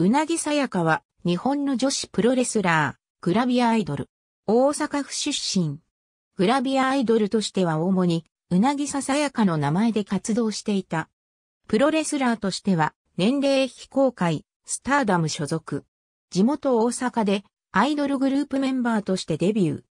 うなぎさやかは、日本の女子プロレスラー、グラビアアイドル。大阪府出身。グラビアアイドルとしては主に、うなぎささやかの名前で活動していた。プロレスラーとしては、年齢非公開、スターダム所属。地元大阪で、アイドルグループメンバーとしてデビュー。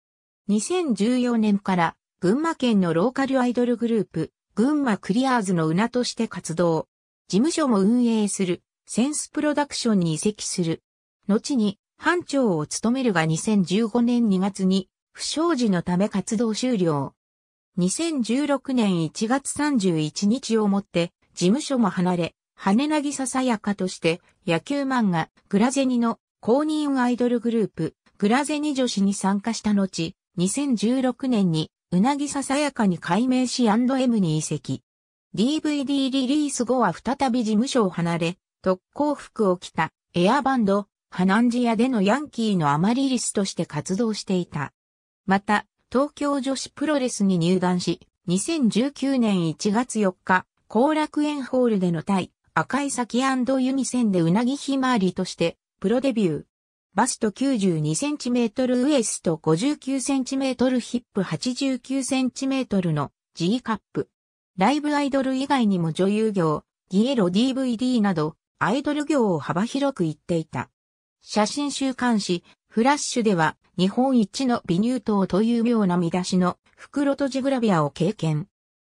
2014年から、群馬県のローカルアイドルグループ、群馬クリアーズのうなとして活動。事務所も運営する、センスプロダクションに移籍する。後に、班長を務めるが2015年2月に、不祥事のため活動終了。2016年1月31日をもって、事務所も離れ、羽なぎささやかとして野球漫画グラゼニの公認アイドルグループグラゼニ女子に参加した後、2016年にうなぎささやかに改名し &M に移籍。DVD リリース後は再び事務所を離れ、特攻服を着たエアバンド、ハナンジアでのヤンキーのアマリリスとして活動していた。また、東京女子プロレスに入団し、2019年1月4日、後楽園ホールでの対赤い先ユニ戦でうなぎひまわりとしてプロデビュー。バスト 92cm ウエスト 59cm ヒップ 89cm の G カップ。ライブアイドル以外にも女優業、ディエロ DVD などアイドル業を幅広く言っていた。写真週刊誌、フラッシュでは、日本一の美乳糖というような見出しの袋とじグラビアを経験。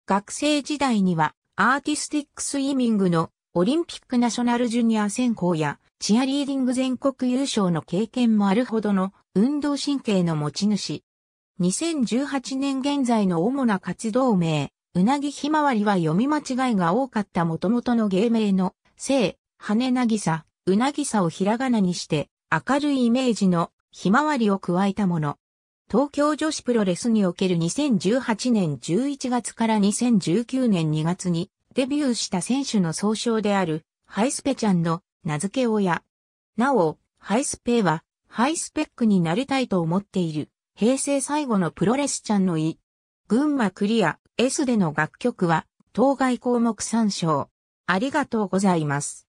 学生時代には、アーティスティックスイミングのオリンピックナショナルジュニア選考や、チアリーディング全国優勝の経験もあるほどの運動神経の持ち主。2018年現在の主な活動名、うなぎひまわりは読み間違いが多かった元々の芸名の、性、羽なぎさ、うなぎさをひらがなにして、明るいイメージのひまわりを加えたもの。東京女子プロレスにおける2018年11月から2019年2月にデビューした選手の総称であるハイスペちゃんの名付け親。なお、ハイスペはハイスペックになりたいと思っている平成最後のプロレスちゃんの意。群馬クリア S での楽曲は当該項目参照。ありがとうございます。